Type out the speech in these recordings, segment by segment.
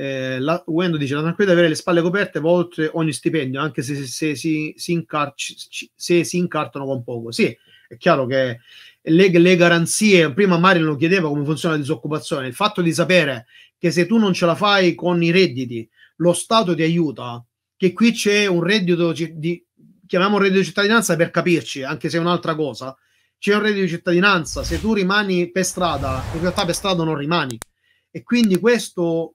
Eh, la, Wendo dice la tranquillità di avere le spalle coperte volte ogni stipendio, anche se, se, se, si, si incarci, se, si, incartano con poco. Sì, è chiaro che le, le garanzie, prima Mario lo chiedeva come funziona la disoccupazione, il fatto di sapere che se tu non ce la fai con i redditi, lo Stato ti aiuta, che qui c'è un reddito di, chiamiamo un reddito di cittadinanza per capirci, anche se è un'altra cosa, c'è un reddito di cittadinanza, se tu rimani per strada, in realtà per strada non rimani. E quindi questo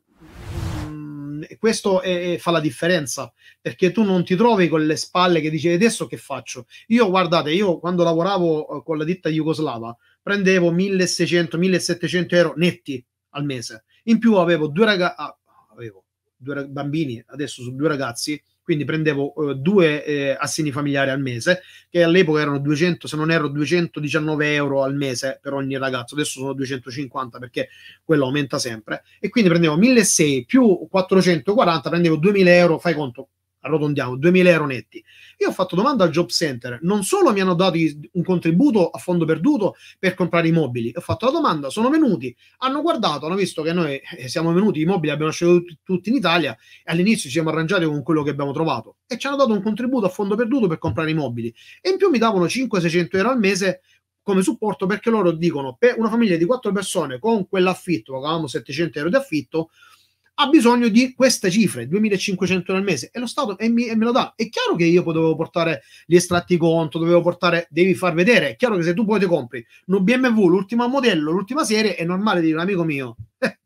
questo è, fa la differenza, perché tu non ti trovi con le spalle che dici adesso che faccio. Io, guardate, io quando lavoravo eh, con la ditta jugoslava prendevo 1600-1700 euro netti al mese. In più avevo due ragazzi, ah, avevo due bambini, adesso su due ragazzi, quindi prendevo eh, due eh, assini familiari al mese, che all'epoca erano 200, se non erro 219 euro al mese per ogni ragazzo, adesso sono 250 perché quello aumenta sempre, e quindi prendevo 1.600 più 440, prendevo 2.000 euro, fai conto, arrotondiamo, 2000 euro netti. Io ho fatto domanda al job center, non solo mi hanno dato un contributo a fondo perduto per comprare i mobili, ho fatto la domanda, sono venuti, hanno guardato, hanno visto che noi eh, siamo venuti, i mobili abbiamo scelto tutti in Italia e all'inizio ci siamo arrangiati con quello che abbiamo trovato e ci hanno dato un contributo a fondo perduto per comprare i mobili e in più mi davano 500-600 euro al mese come supporto perché loro dicono per una famiglia di quattro persone con quell'affitto, pagavamo 700 euro di affitto, ha bisogno di queste cifre, 2500 al mese, e lo Stato e mi, e me lo dà. È chiaro che io potevo portare gli estratti conto, dovevo portare, devi far vedere, è chiaro che se tu poi ti compri un BMW, l'ultimo modello, l'ultima serie, è normale dire, amico mio, eh,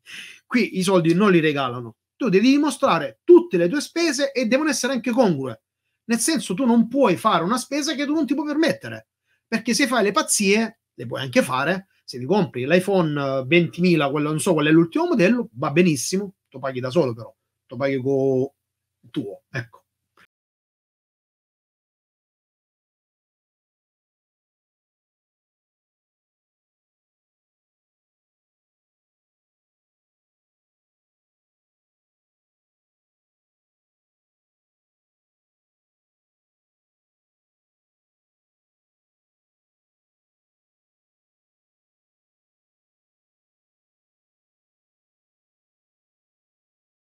qui i soldi non li regalano. Tu devi dimostrare tutte le tue spese e devono essere anche congrue. Nel senso, tu non puoi fare una spesa che tu non ti puoi permettere. Perché se fai le pazzie, le puoi anche fare. Se ti compri l'iPhone 20.000, eh, quello, non so qual è l'ultimo modello, va benissimo, lo paghi da solo però, lo paghi con tuo, ecco.